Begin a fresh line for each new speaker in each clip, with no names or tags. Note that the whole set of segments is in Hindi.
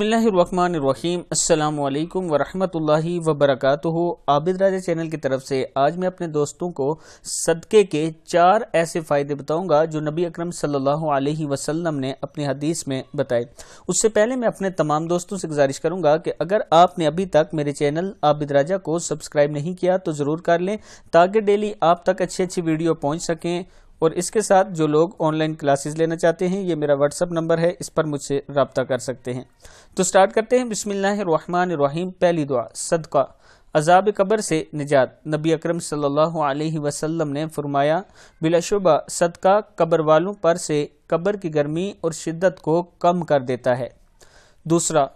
बसमीम अल्लाम वरहमतुल्लाहि वबरकातुहु आबिद राजा चैनल की तरफ से आज मैं अपने दोस्तों को सदक़े के चार ऐसे फ़ायदे बताऊंगा जो नबी अकरम सल्लल्लाहु अलैहि वसल्लम ने अपने हदीस में बताए उससे पहले मैं अपने तमाम दोस्तों से गुजारिश करूंगा कि अगर आपने अभी तक मेरे चैनल आबिद राजा को सब्सक्राइब नहीं किया तो ज़रूर कर लें ताकि डेली आप तक अच्छी अच्छी वीडियो पहुँच सकें और इसके साथ जो लोग ऑनलाइन क्लासेस लेना चाहते हैं ये मेरा व्हाट्सअप नंबर है इस पर मुझसे रबता कर सकते हैं तो स्टार्ट करते हैं बिसमीम पहली दुआ सदका अजाब कबर से निजात नबी अकरम सल्लल्लाहु अलैहि वसल्लम ने फरमाया बिलाशुबा सदका कबर वालों पर से कब्र की गर्मी और शिद्दत को कम कर देता है दूसरा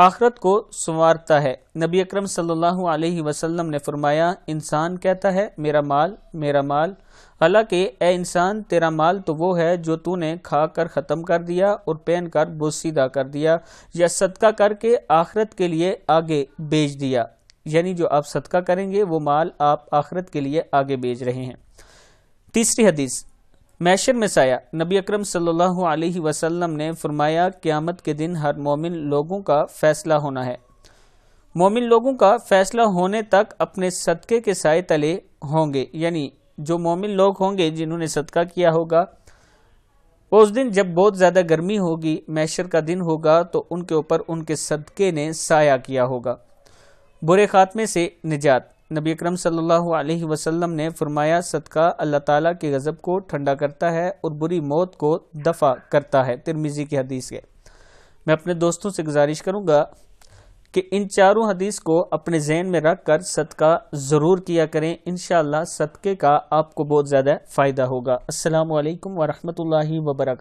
आखरत को संवारता है नबी अकरम सल्लल्लाहु अलैहि वसल्लम ने फरमाया इंसान कहता है मेरा माल मेरा माल हालांकि ए इंसान तेरा माल तो वो है जो तूने खा कर ख़त्म कर दिया और पहन कर बोसीदा कर दिया या सदका करके आखरत के लिए आगे बेच दिया यानी जो आप सदका करेंगे वो माल आप आखरत के लिए आगे बेच रहे हैं तीसरी हदीस मैशर में साया नबी अकरम सल्लल्लाहु अलैहि वसल्लम ने फरमाया क़्यामत के दिन हर मोमिन लोगों का फ़ैसला होना है मोमिन लोगों का फ़ैसला होने तक अपने सदक़े के साय तले होंगे यानी जो मोमिन लोग होंगे जिन्होंने सदका किया होगा उस दिन जब बहुत ज़्यादा गर्मी होगी मैशर का दिन होगा तो उनके ऊपर उनके सदक़े ने साया किया होगा बुरे ख़ात्मे से निजात नबी अकरम सल्लल्लाहु अलैहि वसल्लम ने फरमाया सदका अल्लाह ताला के गज़ब को ठंडा करता है और बुरी मौत को दफ़ा करता है तिरमिज़ी की हदीस के मैं अपने दोस्तों से गुजारिश करूँगा कि इन चारों हदीस को अपने जहन में रख कर सदका ज़रूर किया करें इन सदक़े का आपको बहुत ज़्यादा फ़ायदा होगा असलकम वरहमल वबरक